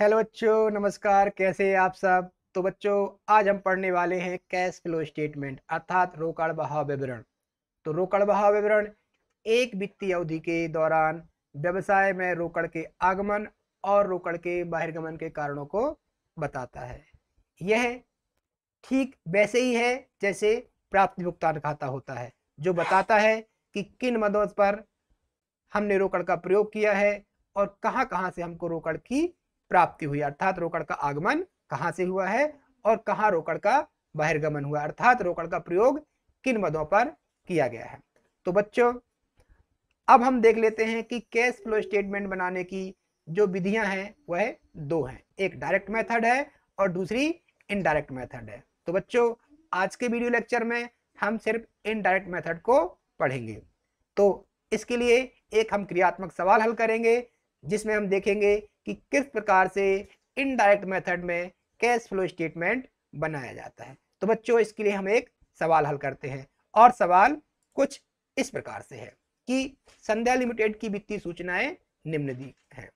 hello बच्चों नमस्कार कैसे आप सब तो बच्चों आज हम पढ़ने वाले हैं कैश फ्लो स्टेटमेंट अर्थात रोकड़ बहाव विवरण तो रोकड़ बहाव विवरण एक वित्तीय अवधि के दौरान व्यवसाय में रोकड़ के आगमन और रोकड़ के बहिर्गमन के कारणों को बताता है यह ठीक वैसे ही है जैसे प्राप्त भुगतान खाता होता है जो बताता है कि किन मदों पर हमने रोकड़ का प्रयोग किया है और कहां कहां से हमको रोकड़ की प्राप्ति हुई अर्थात रोकड़ का आगमन कहाँ से हुआ है और कहाँ रोकड़ का बहिर्गमन हुआ अर्थात रोकड़ का प्रयोग किन मदों पर किया गया है तो बच्चों अब हम देख लेते हैं कि कैश फ्लो स्टेटमेंट बनाने की जो विधियां हैं वह है दो हैं एक डायरेक्ट मेथड है और दूसरी इनडायरेक्ट मेथड है तो बच्चों आज के वीडियो लेक्चर में हम सिर्फ इनडायरेक्ट मेथड को पढ़ेंगे तो इसके लिए एक हम क्रियात्मक सवाल हल करेंगे जिसमें हम देखेंगे कि किस प्रकार से इनडायरेक्ट मेथड में कैश फ्लो स्टेटमेंट बनाया जाता है तो बच्चों इसके लिए हम एक सवाल हल करते हैं और सवाल कुछ इस प्रकार से है कि संध्या लिमिटेड की वित्तीय सूचनाएं निम्न दी है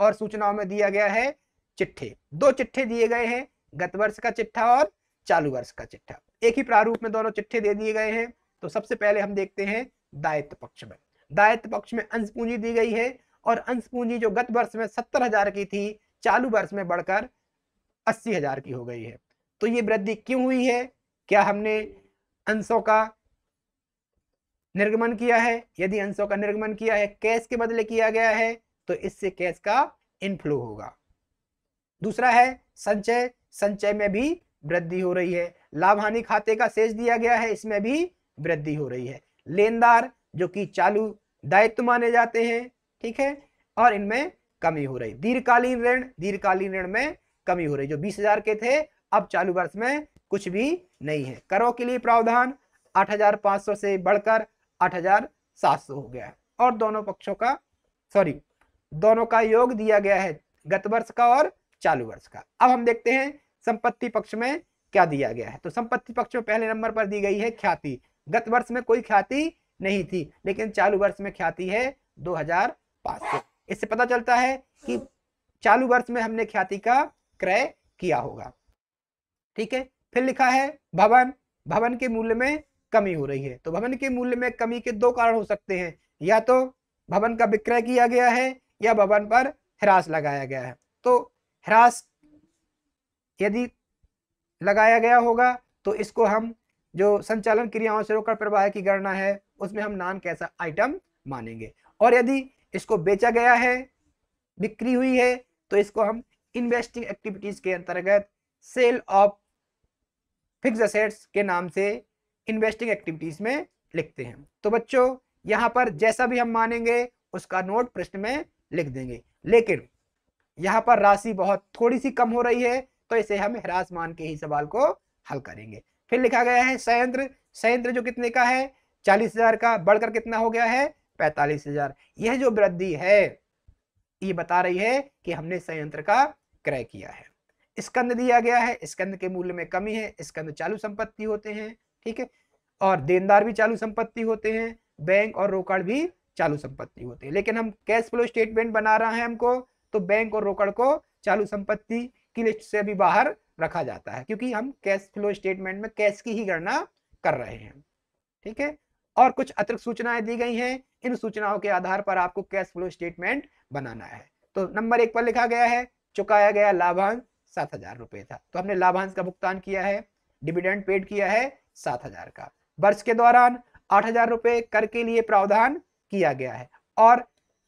और सूचनाओं में दिया गया है चिट्ठे दो चिट्ठे दिए गए हैं गत वर्ष का चिट्ठा और चालू वर्ष का चिट्ठा एक ही प्रारूप में दोनों चिट्ठे दे दिए गए हैं तो सबसे पहले हम देखते हैं दायित्व पक्ष में दायित्व पक्ष में अंश पूंजी दी गई है और अंश पूंजी जो गत वर्ष में सत्तर हजार की थी चालू वर्ष में बढ़कर अस्सी हजार की हो गई है तो ये वृद्धि क्यों हुई है क्या हमने अंशों का निर्गमन किया है यदि अंशों का निर्गमन किया है कैश के बदले किया गया है तो इससे कैश का इनफ्लो होगा दूसरा है संचय संचय में भी वृद्धि हो रही है लाभ हानि खाते का शेष दिया गया है इसमें भी वृद्धि हो रही है लेनदार जो कि चालू दायित्व माने जाते हैं ठीक है और इनमें कमी हो रही दीर्घकालीन ऋण दीर्घकालीन ऋण में कमी हो रही जो बीस हजार के थे अब चालू वर्ष में कुछ भी नहीं है करों के लिए प्रावधान 8,500 से बढ़कर 8,700 हो गया है और दोनों पक्षों का सॉरी दोनों का योग दिया गया है गत वर्ष का और चालू वर्ष का अब हम देखते हैं संपत्ति पक्ष में क्या दिया गया है तो संपत्ति पक्ष में पहले नंबर पर दी गई है ख्याति गत वर्ष में कोई ख्याति नहीं थी लेकिन चालू वर्ष में ख्याति है दो हजार पास तो इससे पता चलता है कि चालू वर्ष में हमने ख्याति का क्रय किया होगा ठीक है फिर लिखा है भवन भवन के मूल्य में कमी हो रही है तो भवन के मूल्य में कमी के दो कारण हो सकते हैं या तो भवन का विक्रय किया गया है या भवन पर ह्रास लगाया गया है तो ह्रास यदि लगाया गया होगा तो इसको हम जो संचालन क्रियाओं से रोकड़ प्रवाह की गणना है उसमें हम नान कैसा आइटम मानेंगे और यदि इसको बेचा गया है बिक्री हुई है तो इसको हम इन्वेस्टिंग एक्टिविटीज के अंतर्गत सेल ऑफ फिक्स असेट्स के नाम से इन्वेस्टिंग एक्टिविटीज में लिखते हैं तो बच्चों यहाँ पर जैसा भी हम मानेंगे उसका नोट प्रश्न में लिख देंगे लेकिन यहाँ पर राशि बहुत थोड़ी सी कम हो रही है तो इसे हम ह्रास मान के ही सवाल को हल करेंगे फिर लिखा गया है संयंत्र संयंत्र जो कितने का है चालीस हजार का बढ़कर कितना हो गया है पैंतालीस हजार यह जो वृद्धि है ये बता रही है कि हमने संयंत्र का क्रय किया है स्कंद दिया गया है स्कंद के मूल्य में कमी है स्कंद चालू संपत्ति होते हैं ठीक है और देनदार भी चालू संपत्ति होते हैं बैंक और रोकड़ भी चालू संपत्ति होते हैं लेकिन हम कैश फ्लो स्टेटमेंट बना रहे हैं हमको तो बैंक और रोकड़ को चालू संपत्ति की लिस्ट से भी बाहर रखा जाता है क्योंकि हम कैश फ्लो स्टेटमेंट में कैश की ही गणना कर रहे हैं ठीक है और कुछ अतिरिक्त सूचनाएं दी गई हैं इन सूचनाओं के आधार पर आपको कैश फ्लो स्टेटमेंट बनाना है तो नंबर एक पर लिखा गया है चुकाया गया लाभांश सात हजार रुपए था तो हमने लाभांश का भुगतान किया है डिविडेंड पेड किया है सात हजार का वर्ष के दौरान आठ हजार रुपए कर के लिए प्रावधान किया गया है और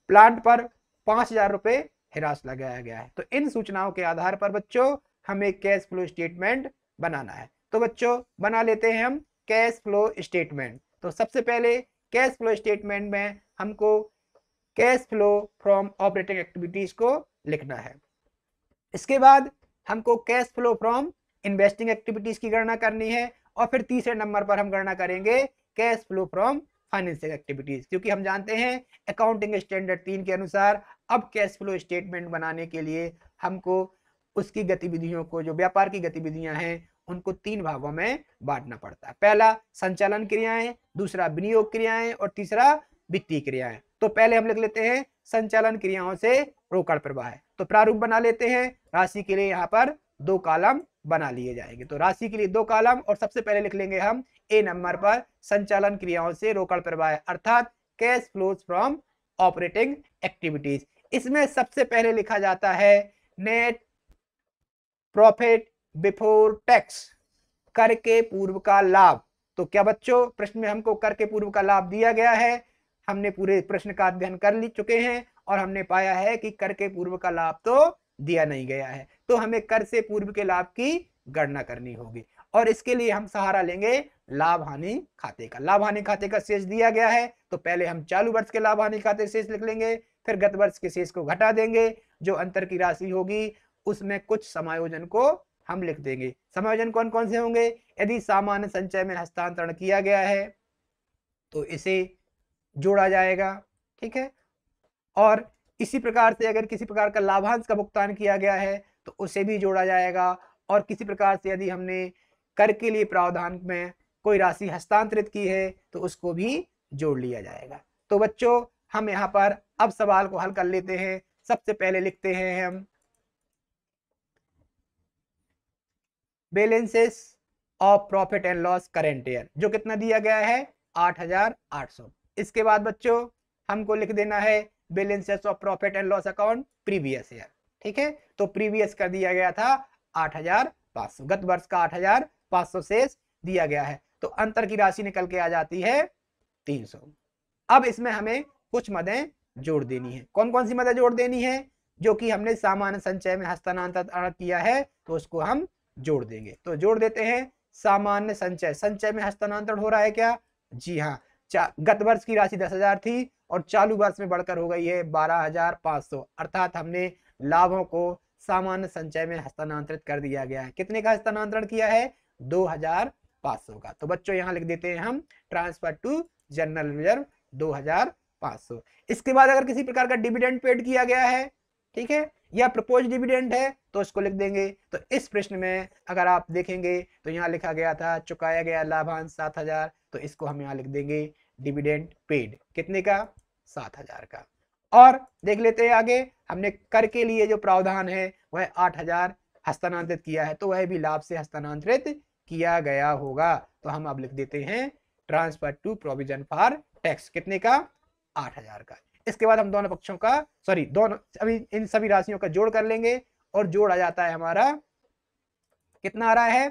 प्लांट पर पांच हजार रुपए हिरास लगाया गया है तो इन सूचनाओं के आधार पर बच्चों हमें कैश फ्लो स्टेटमेंट बनाना है तो बच्चों बना लेते हैं हम कैश फ्लो स्टेटमेंट तो सबसे पहले कैश फ्लो स्टेटमेंट में हमको cash flow from operating activities को लिखना है इसके बाद हमको cash flow from investing activities की गणना करनी है और फिर तीसरे नंबर पर हम गणना करेंगे cash flow from financial activities क्योंकि हम जानते हैं अकाउंटिंग स्टैंडर्ड तीन के अनुसार अब कैश फ्लो स्टेटमेंट बनाने के लिए हमको उसकी गतिविधियों को जो व्यापार की गतिविधियां हैं उनको तीन भागों में बांटना पड़ता है पहला संचालन क्रियाएं दूसरा विनियोग क्रियाएं और तीसरा वित्तीय क्रियाएं तो पहले हम लिख लेते हैं संचालन क्रियाओं से रोकड़ प्रवाह तो प्रारूप बना लेते हैं राशि के लिए यहाँ पर दो कालम बना लिए जाएंगे तो राशि के लिए दो कालम और सबसे पहले लिख लेंगे हम ए नंबर पर संचालन क्रियाओं से रोकड़ प्रवाह अर्थात cash flows from operating activities इसमें सबसे पहले लिखा जाता है नेट प्रॉफिट बिफोर टैक्स कर के पूर्व का लाभ तो क्या बच्चों प्रश्न में हमको कर के पूर्व का लाभ दिया गया है हमने पूरे प्रश्न का अध्ययन कर ली चुके हैं और हमने पाया है कि कर के पूर्व का लाभ तो दिया नहीं गया है तो हमें कर से पूर्व के लाभ की गणना करनी होगी और इसके लिए हम सहारा लेंगे लाभ हानि खाते का लाभ हानि खाते का शेष दिया गया है तो पहले हम चालू वर्ष के लाभ हानि खाते शेष लिख लेंगे फिर गत वर्ष के शेष को घटा देंगे जो अंतर की राशि होगी उसमें कुछ समायोजन को हम लिख देंगे समायोजन कौन कौन से होंगे यदि सामान्य संचय में हस्तांतरण किया गया है तो इसे जोड़ा जाएगा ठीक है और इसी प्रकार से अगर किसी प्रकार का लाभांश का भुगतान किया गया है तो उसे भी जोड़ा जाएगा और किसी प्रकार से यदि हमने कर के लिए प्रावधान में कोई राशि हस्तांतरित की है तो उसको भी जोड़ लिया जाएगा तो बच्चों हम यहाँ पर अब सवाल को हल कर लेते हैं सबसे पहले लिखते हैं हम balances of profit and loss current year जो कितना दिया गया है 8,800 इसके बाद बच्चों हमको लिख देना है balances of profit and loss account previous year ठीक है तो प्रीवियस कर दिया गया था 8,500 गत वर्ष का 8,500 शेष दिया गया है तो अंतर की राशि निकल के आ जाती है 300 अब इसमें हमें कुछ मदें जोड़ देनी है कौन कौन सी मदें जोड़ देनी है जो कि हमने सामान्य संचय में हस्तांतरण किया है तो उसको हम जोड़ देंगे तो जोड़ देते हैं सामान्य संचय संचय में हस्तांतरण हो रहा है क्या जी हाँ गत वर्ष की राशि दस हजार थी और चालू वर्ष में बढ़कर हो गई है बारह हजार पांच सौ अर्थात हमने लाभों को सामान्य संचय में हस्तांतरित कर दिया गया है कितने का हस्तांतरण किया है दो हजार पांच सौ का तो बच्चों यहाँ लिख देते हैं हम ट्रांसफर टू जनरल रिजर्व दो हजार पांच सौ इसके बाद अगर किसी प्रकार का डिविडेंड पेड किया गया है ठीक है या प्रपोज डिविडेंड है तो इसको लिख देंगे तो इस प्रश्न में अगर आप देखेंगे तो यहाँ लिखा गया था चुकाया गया लाभांश सात हजार तो इसको हम यहाँ लिख देंगे डिविडेंड पेड कितने का सात हजार का और देख लेते हैं आगे हमने कर के लिए जो प्रावधान है वह आठ हजार हस्तांतरित किया है तो वह भी लाभ से हस्तांतरित किया गया होगा तो हम अब लिख देते हैं transfer to provision for tax कितने का आठ हजार का इसके बाद हम दोनों पक्षों का सॉरी दोनों अभी इन सभी राशियों का जोड़ कर लेंगे और जोड़ आ जाता है हमारा कितना आ रहा है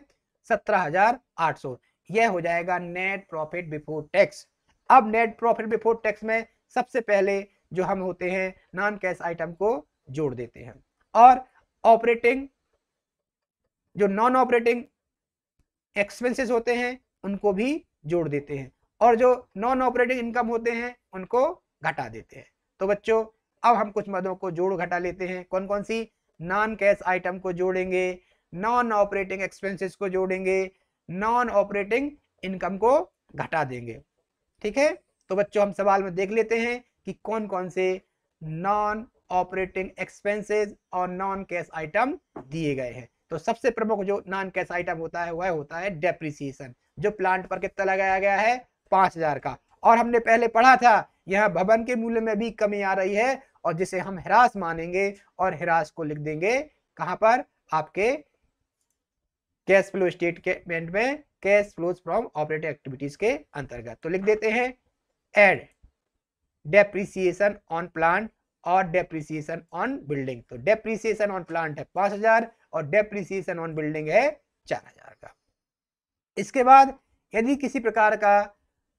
सत्रह हजार आठ सौ यह हो जाएगा नेट प्रॉफिट बिफोर टैक्स अब नेट प्रॉफिट बिफोर टैक्स में सबसे पहले जो हम होते हैं नॉन कैश आइटम को जोड़ देते हैं और ऑपरेटिंग जो नॉन ऑपरेटिंग एक्सपेंसेस होते हैं उनको भी जोड़ देते हैं और जो नॉन ऑपरेटिंग इनकम होते हैं उनको घटा देते हैं तो बच्चों अब हम कुछ मदों को जोड़ घटा लेते हैं कौन कौन सी नॉन कैश आइटम को जोड़ेंगे नॉन ऑपरेटिंग एक्सपेंसेस को जोड़ेंगे नॉन ऑपरेटिंग इनकम को घटा देंगे ठीक है तो बच्चों हम सवाल में देख लेते हैं कि कौन कौन से नॉन ऑपरेटिंग एक्सपेंसेस और नॉन कैश आइटम दिए गए हैं तो सबसे प्रमुख जो नॉन कैश आइटम होता है वह होता है डेप्रिसिएशन जो प्लांट पर कितना लगाया गया है पांच हजार का और हमने पहले पढ़ा था यह भवन के मूल्य में भी कमी आ रही है और जिसे हम हिरास मानेंगे और हिरास को लिख देंगे कहां पर आपके कैश फ्लो स्टेटमेंट में cash flows from operative activities के अंतर्गत तो लिख देते हैं एड डेप्रिसिएशन ऑन प्लांट और डेप्रिसिएशन ऑन बिल्डिंग तो डेप्रिसिएशन ऑन प्लांट है पांच हजार और डेप्रिसिएशन ऑन बिल्डिंग है चार हजार का इसके बाद यदि किसी प्रकार का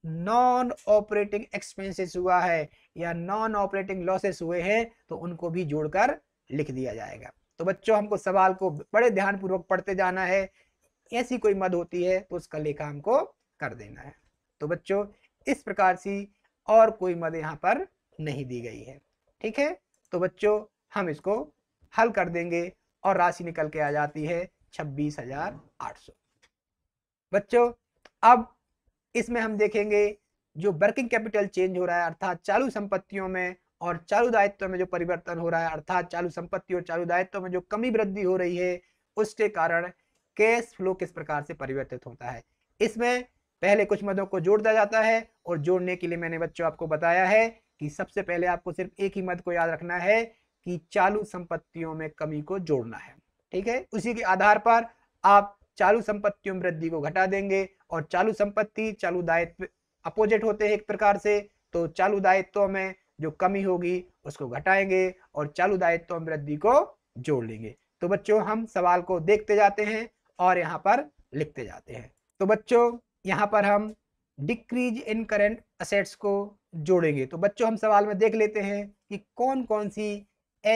नॉन ऑपरेटिंग एक्सपेंसेस हुआ है या नॉन ऑपरेटिंग लॉसेस हुए हैं तो उनको भी जोड़कर लिख दिया जाएगा तो बच्चों हमको सवाल को बड़े ध्यानपूर्वक पढ़ते जाना है ऐसी कोई मद होती है तो उसका लेखा हमको कर देना है तो बच्चों इस प्रकार से और कोई मद यहाँ पर नहीं दी गई है ठीक है तो बच्चों हम इसको हल कर देंगे और राशि निकल के आ जाती है छब्बीस हजार आठ सौ बच्चों अब इसमें हम देखेंगे जो वर्किंग कैपिटल चेंज हो रहा है अर्थात चालू संपत्तियों में और चालू दायित्व में जो परिवर्तन हो रहा है अर्थात चालू संपत्ति और चालू दायित्व में जो कमी वृद्धि हो रही है उसके कारण कैश फ्लो किस प्रकार से परिवर्तित होता है इसमें पहले कुछ मदों को जोड़ दिया जाता है और जोड़ने के लिए मैंने बच्चों आपको बताया है कि सबसे पहले आपको सिर्फ एक ही मद को याद रखना है कि चालू संपत्तियों में कमी को जोड़ना है ठीक है उसी के आधार पर आप चालू संपत्तियों में वृद्धि को घटा देंगे और चालू संपत्ति चालू दायित्व अपोजिट होते हैं एक प्रकार से तो चालू दायित्वों में जो कमी होगी उसको घटाएंगे और चालू दायित्व में वृद्धि को जोड़ लेंगे तो बच्चों हम सवाल को देखते जाते हैं और यहाँ पर लिखते जाते हैं तो बच्चों यहाँ पर हम डिक्रीज इन करेंट असेट्स को जोड़ेंगे तो बच्चों हम सवाल में देख लेते हैं कि कौन कौन सी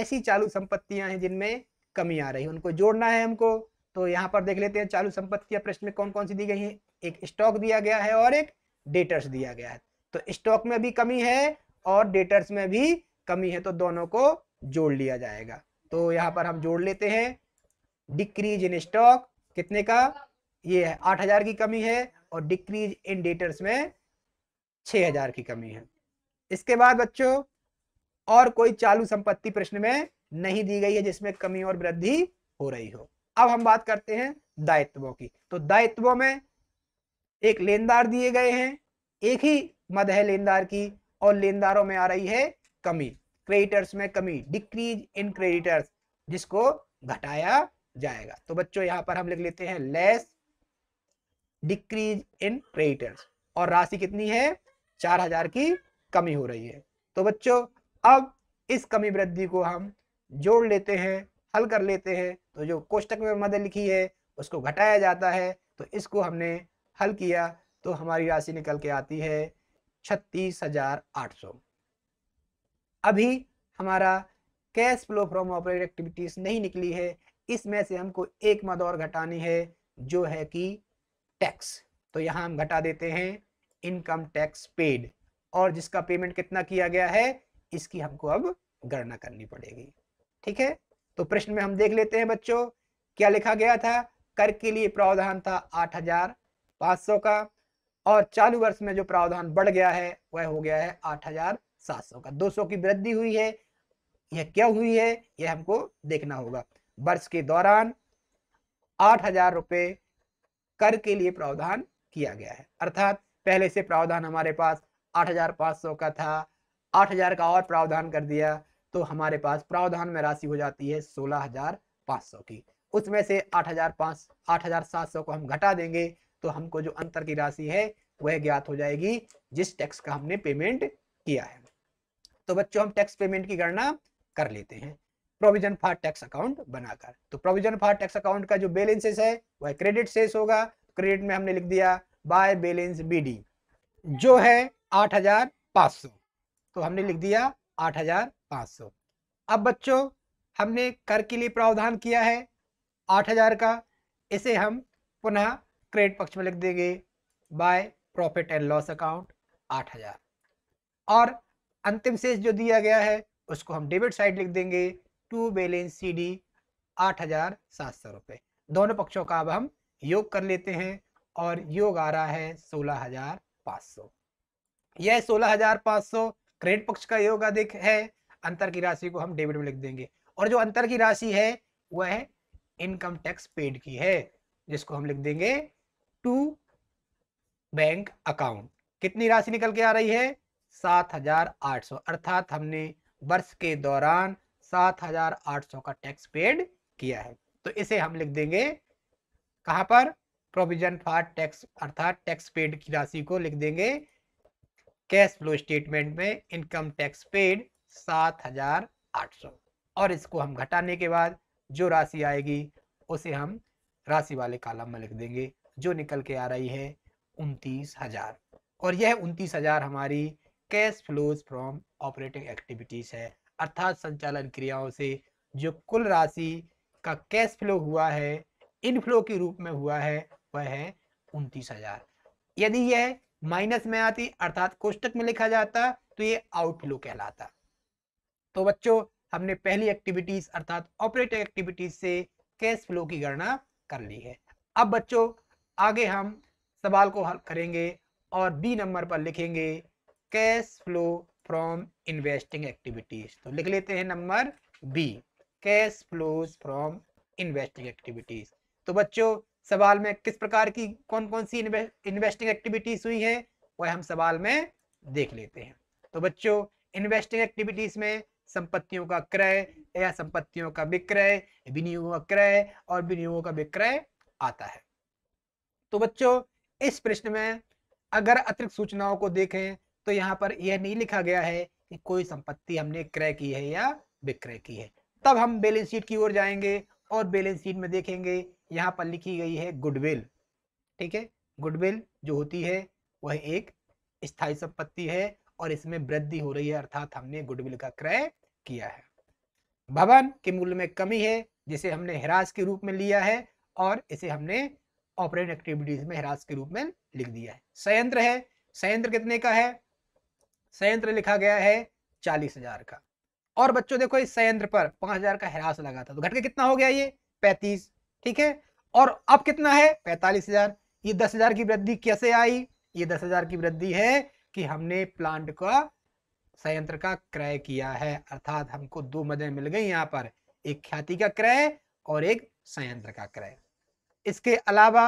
ऐसी चालू संपत्तियां हैं जिनमें कमी आ रही है उनको जोड़ना है हमको तो यहाँ पर देख लेते हैं चालू संपत्ति या प्रश्न में कौन कौन सी दी गई है एक स्टॉक दिया गया है और एक डेटर्स दिया गया है तो स्टॉक में भी कमी है और डेटर्स में भी कमी है तो दोनों को जोड़ लिया जाएगा तो यहाँ पर हम जोड़ लेते हैं डिक्रीज इन स्टॉक कितने का ये है आठ हजार की कमी है और डिक्रीज इन डेटर्स में छ हजार की कमी है इसके बाद बच्चों और कोई चालू संपत्ति प्रश्न में नहीं दी गई है जिसमें कमी और वृद्धि हो रही हो अब हम बात करते हैं दायित्वों की तो दायित्वों में एक लेनदार दिए गए हैं एक ही मद है लेनदार की और लेनदारों में आ रही है कमी क्रेडिटर्स में कमी डिक्रीज इन क्रेडिटर्स जिसको घटाया जाएगा तो बच्चों यहां पर हम लिख लेते हैं लेस डिक्रीज इन क्रेडिटर्स और राशि कितनी है चार हजार की कमी हो रही है तो बच्चों अब इस कमी वृद्धि को हम जोड़ लेते हैं हल कर लेते हैं तो जो कोष्टक में मदद लिखी है उसको घटाया जाता है तो इसको हमने हल किया तो हमारी राशि निकल के आती है छत्तीस हजार आठ सौ अभी हमारा cash flow from operate activities नहीं निकली है इसमें से हमको एक मद और घटानी है जो है कि टैक्स तो यहाँ हम घटा देते हैं इनकम टैक्स पेड और जिसका पेमेंट कितना किया गया है इसकी हमको अब गणना करनी पड़ेगी ठीक है तो प्रश्न में हम देख लेते हैं बच्चों क्या लिखा गया था कर के लिए प्रावधान था आठ हजार पांच सौ का और चालू वर्ष में जो प्रावधान बढ़ गया है वह हो गया है आठ हजार सात सौ का दो सौ की वृद्धि हुई है यह क्या हुई है यह हमको देखना होगा वर्ष के दौरान आठ हजार रुपये कर के लिए प्रावधान किया गया है अर्थात पहले से प्रावधान हमारे पास आठ हजार पांच सौ का था आठ हजार का और प्रावधान कर दिया तो हमारे पास प्रावधान में राशि हो जाती है सोलह हजार पाँच सौ की उसमें से आठ हजार पाँच आठ हजार सात सौ को हम घटा देंगे तो हमको जो अंतर की राशि है वह ज्ञात हो जाएगी जिस टैक्स का हमने पेमेंट किया है तो बच्चों हम टैक्स पेमेंट की गणना कर लेते हैं प्रोविजन फॉर टैक्स अकाउंट बनाकर तो प्रोविजन फॉर टैक्स अकाउंट का जो बैलेंसेस है वह क्रेडिट शेष होगा क्रेडिट में हमने लिख दिया बाय बैलेंस बीडी जो है आठ हजार पाँच सौ तो हमने लिख दिया आठ हजार 500 अब बच्चों हमने कर के लिए प्रावधान किया है 8000 का इसे हम पुनः क्रेडिट पक्ष में लिख देंगे by profit and loss account 8000 और अंतिम शेष जो दिया गया है उसको हम डेबिट साइड लिख देंगे टू बैलेंस सी डी आठ हजार सात सौ रुपये दोनों पक्षों का अब हम योग कर लेते हैं और योग आ रहा है सोलह हजार पाँच सौ यह सोलह हजार पाँच सौ क्रेडिट पक्ष का योग अधिक है अंतर की राशि को हम डेबिट में लिख देंगे और जो अंतर की राशि है वह है इनकम टैक्स पेड की है जिसको हम लिख देंगे टू बैंक अकाउंट कितनी राशि निकल के आ रही है सात हजार आठ सौ अर्थात हमने वर्ष के दौरान सात हजार आठ सौ का टैक्स पेड किया है तो इसे हम लिख देंगे कहां पर प्रोविजन फॉर टैक्स अर्थात टैक्स पेड की राशि को लिख देंगे कैश फ्लो स्टेटमेंट में इनकम टैक्स पेड सात हजार आठ सौ और इसको हम घटाने के बाद जो राशि आएगी उसे हम राशि वाले कालम में लिख देंगे जो निकल के आ रही है उनतीस हजार और यह उनतीस हजार हमारी cash flows from operating activities है अर्थात संचालन क्रियाओं से जो कुल राशि का कैश फ्लो हुआ है इनफ्लो के रूप में हुआ है वह है उनतीस हजार यदि यह माइनस में आती अर्थात कोष्टक में लिखा जाता तो ये आउटफ्लो कहलाता तो बच्चों हमने पहली एक्टिविटीज अर्थात ऑपरेटिव एक्टिविटीज से कैश फ्लो की गणना कर ली है अब बच्चों आगे हम सवाल को हल करेंगे और बी नंबर पर लिखेंगे cash flow from investing activities तो लिख लेते हैं number B cash flows from investing activities तो बच्चों सवाल में किस प्रकार की कौन कौन सी इन्वेस्टिंग एक्टिविटीज हुई है वह हम सवाल में देख लेते हैं तो बच्चों इन्वेस्टिंग एक्टिविटीज में संपत्तियों का क्रय या संपत्तियों का विक्रय विनियो का क्रय और विनियोगों का विक्रय आता है तो बच्चों इस प्रश्न में अगर अतिरिक्त सूचनाओं को देखें तो यहाँ पर यह नहीं लिखा गया है कि कोई संपत्ति हमने क्रय की है या विक्रय की है तब हम बैलेंस शीट की ओर जाएंगे और बैलेंस शीट में देखेंगे यहाँ पर लिखी गई है गुडविल ठीक है गुडविल जो होती है वह एक स्थायी संपत्ति है और इसमें वृद्धि हो रही है अर्थात हमने गुडविल का क्रय किया है भवन के मूल्य में कमी है जिसे हमने हिरास के रूप में लिया है और इसे हमने ऑपरेटिंग एक्टिविटीज में हिरास के रूप में लिख दिया है संयंत्र है संयंत्र कितने का है संयंत्र लिखा गया है चालीस हजार का और बच्चों देखो इस संयंत्र पर पांच हजार का हिरास लगा था तो घटके कितना हो गया ये पैंतीस ठीक है और अब कितना है पैंतालीस हजार ये दस हजार की वृद्धि कैसे आई ये दस हजार की वृद्धि है कि हमने प्लांट का संयंत्र का क्रय किया है अर्थात हमको दो मदें मिल गई यहाँ पर एक ख्याति का क्रय और एक संयंत्र का क्रय इसके अलावा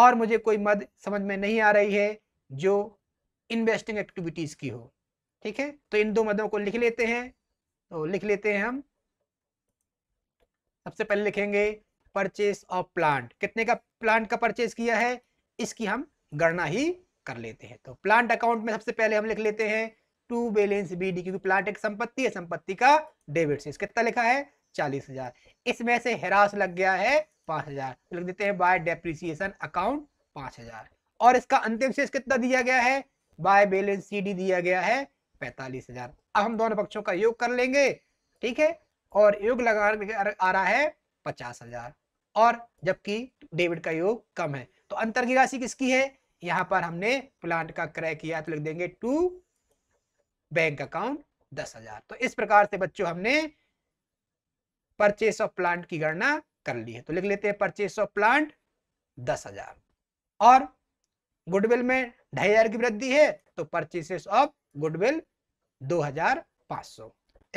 और मुझे कोई मद समझ में नहीं आ रही है जो इन्वेस्टिंग एक्टिविटीज की हो ठीक है तो इन दो मदों को लिख लेते हैं तो लिख लेते हैं हम सबसे पहले लिखेंगे परचेस ऑफ प्लांट कितने का प्लांट का परचेस किया है इसकी हम गणना ही कर लेते हैं तो प्लांट अकाउंट में सबसे पहले हम लिख लेते हैं टू बैलेंस बी डी क्योंकि प्लांट एक संपत्ति है संपत्ति का डेबिट से कितना लिखा है चालीस हजार इसमें से हेरास लग गया है पांच हजार तो लिख देते हैं बाय डेप्रिसिएशन अकाउंट पांच हजार और इसका अंतिम शेष कितना दिया गया है बाय बैलेंस सी डी दिया गया है पैतालीस हजार अब हम दोनों पक्षों का योग कर लेंगे ठीक है और योग लगा आ रहा है पचास हजार और जबकि डेबिट का योग कम है तो अंतर की राशि किसकी है यहां पर हमने प्लांट का क्रय किया तो लिख देंगे टू बैंक अकाउंट दस हजार तो इस प्रकार से बच्चों हमने परचेस ऑफ प्लांट की गणना कर ली है तो लिख लेते हैं परचेस ऑफ प्लांट दस हजार और गुडविल में ढाई हजार की वृद्धि है तो परचेसेस ऑफ गुडविल दो हजार पांच सौ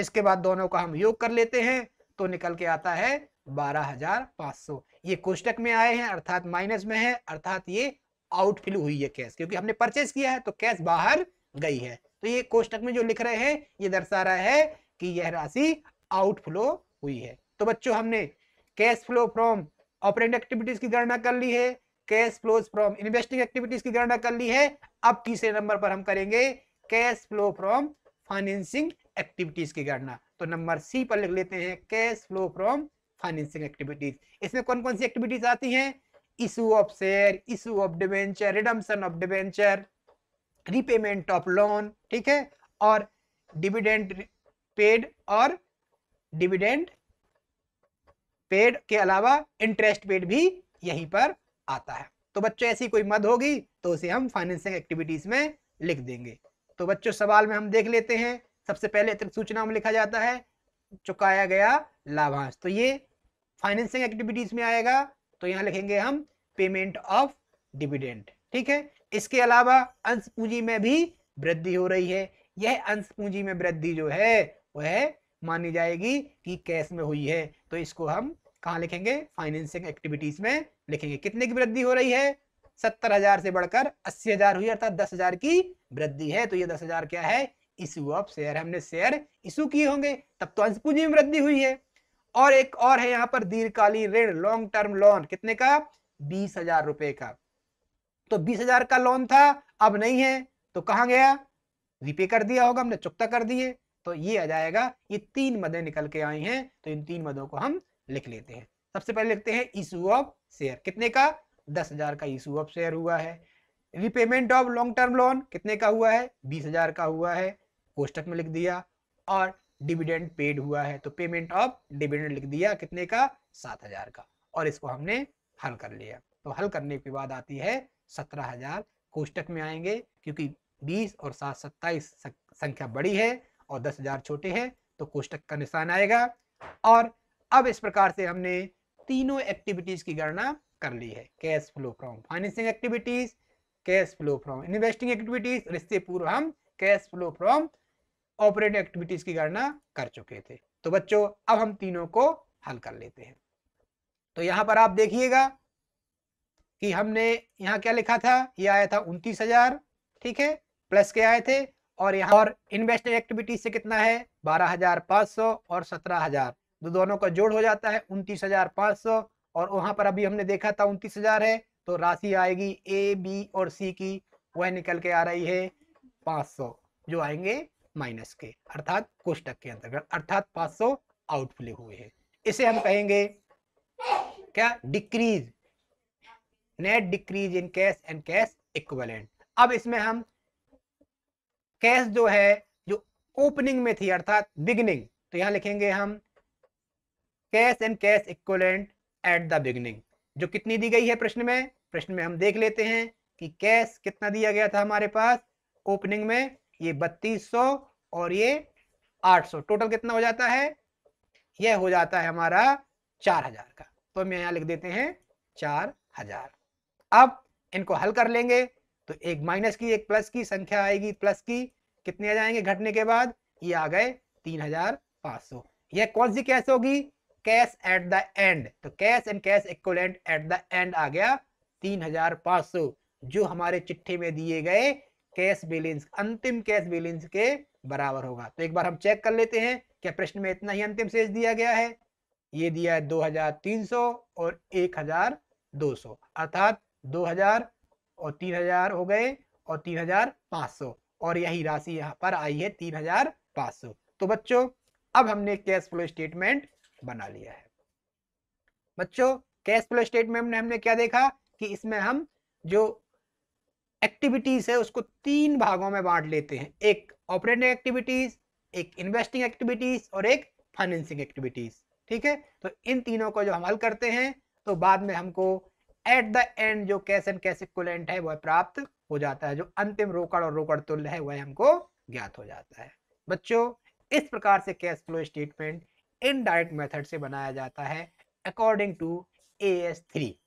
इसके बाद दोनों का हम योग कर लेते हैं तो निकल के आता है बारह हजार पांच सौ ये कोष्टक में आए हैं अर्थात माइनस में है अर्थात ये आउटफिल हुई है कैश क्योंकि हमने परचेस किया है तो कैश बाहर गई है तो ये कोष्टक में जो लिख रहे हैं ये दर्शा रहा है कि यह राशि आउटफ्लो हुई है तो बच्चों हमने cash flow from operating activities की गणना कर ली है cash flow from investing activities की गणना कर ली है अब तीसरे नंबर पर हम करेंगे cash flow from financing activities की गणना तो नंबर सी पर लिख लेते हैं cash flow from financing activities इसमें कौन कौन सी एक्टिविटीज आती हैं issue of share issue of debenture redemption of debenture repayment of loan ठीक है और डिविडेंट पेड और डिविडेंट पेड के अलावा इंटरेस्ट पेड भी यहीं पर आता है तो बच्चों ऐसी कोई मद होगी तो उसे हम फाइनेंसिंग एक्टिविटीज में लिख देंगे तो बच्चों सवाल में हम देख लेते हैं सबसे पहले अतिरिक्त सूचना में लिखा जाता है चुकाया गया लाभांश तो ये फाइनेंसिंग एक्टिविटीज में आएगा तो यहाँ लिखेंगे हम पेमेंट ऑफ डिविडेंड ठीक है इसके अलावा अंश पूंजी में भी वृद्धि हो रही है यह अंश पूंजी में वृद्धि जो है वह मानी जाएगी कि कैश में हुई है तो इसको हम कहा लिखेंगे फाइनेंसिंग एक्टिविटीज में लिखेंगे कितने की वृद्धि हो रही है सत्तर हजार से बढ़कर अस्सी हजार हुई अर्थात दस हजार की वृद्धि है तो ये दस हजार क्या है इशू ऑफ शेयर हमने शेयर इशू किए होंगे तब तो अंश पूंजी में वृद्धि हुई है और एक और है यहाँ पर दीर्घकालीन ऋण लॉन्ग टर्म लोन कितने का बीस हजार रुपए का तो बीस हजार का लोन था अब नहीं है तो कहा गया रिपे कर दिया होगा हमने चुकता कर दिए तो ये आ जाएगा ये तीन मदे निकल के आई हैं तो इन तीन मदों को हम लिख लेते हैं सबसे पहले लिखते हैं इशू ऑफ शेयर कितने का दस हजार का इशू ऑफ शेयर हुआ है repayment of long term loan कितने का हुआ है बीस हजार का हुआ है कोष्टक में लिख दिया और डिविडेंड पेड हुआ है तो पेमेंट ऑफ डिविडेंड लिख दिया कितने का सात हजार का और इसको हमने हल कर लिया तो हल करने के बाद आती है सत्रह हजार कोष्टक में आएंगे क्योंकि बीस और सात सत्ताईस संख्या बड़ी है और दस हजार छोटे हैं तो कोष्टक का निशान आएगा और अब इस प्रकार से हमने तीनों एक्टिविटीज की गणना कर ली है cash flow from financing activities cash flow from investing activities और इससे पूर्व हम cash flow from operate activities की गणना कर चुके थे तो बच्चों अब हम तीनों को हल कर लेते हैं तो यहां पर आप देखिएगा कि हमने यहाँ क्या लिखा था ये आया था उनतीस हजार ठीक है प्लस के आए थे और यहाँ और इन्वेस्टेड एक्टिविटीज से कितना है बारह हजार पांच सौ और सत्रह हजार दो तो दोनों का जोड़ हो जाता है उनतीस हजार पांच सौ और वहां पर अभी हमने देखा था उनतीस हजार है तो राशि आएगी ए बी और सी की वह निकल के आ रही है पांच सौ जो आएंगे माइनस के अर्थात कोष्टक के अंतर्गत अर्थात 500 आउटफ्लो हुए हैं इसे हम कहेंगे क्या decrease net decrease in cash and cash equivalent अब इसमें हम कैश जो है जो ओपनिंग में थी अर्थात बिगनिंग तो यहां लिखेंगे हम cash and cash equivalent at the beginning जो कितनी दी गई है प्रश्न में प्रश्न में हम देख लेते हैं कि कैश कितना दिया गया था हमारे पास ओपनिंग में ये 3200 और ये 800 टोटल कितना हो जाता है यह हो जाता है हमारा 4000 का तो हम यहाँ लिख देते हैं 4000 अब इनको हल कर लेंगे तो एक माइनस की एक प्लस की संख्या आएगी प्लस की कितने आ जाएंगे घटने के बाद ये आ गए 3500 यह कौन सी कैश होगी कैश एट द एंड तो cash and cash equivalent at the end आ गया 3500 जो हमारे चिट्ठी में दिए गए कैश बैलेंस अंतिम कैश बैलेंस के बराबर होगा तो एक बार हम चेक कर लेते हैं क्या प्रश्न में इतना ही अंतिम शेष दिया गया है ये दिया है 2300 और 1200 अर्थात 2000 और 3000 हो गए और 3500 और यही राशि यहाँ पर आई है 3500 तो बच्चों अब हमने कैश फ्लो स्टेटमेंट बना लिया है बच्चों कैश फ्लो स्टेटमेंट में हमने क्या देखा कि इसमें हम जो एक्टिविटीज़ है उसको तीन भागों में बांट लेते हैं एक ऑपरेटिंग एक्टिविटीज़ एक इन्वेस्टिंग एक्टिविटीज़ और एक फाइनेंसिंग एक्टिविटीज़ ठीक है तो इन तीनों को जो हम हल करते हैं तो बाद में हमको एट द एंड जो कैश एंड कैश इक्वलेंट है वह प्राप्त हो जाता है जो अंतिम रोकड़ और रोकड़ तुल्य है वह हमको ज्ञात हो जाता है बच्चों इस प्रकार से cash flow statement indirect method से बनाया जाता है according to A S three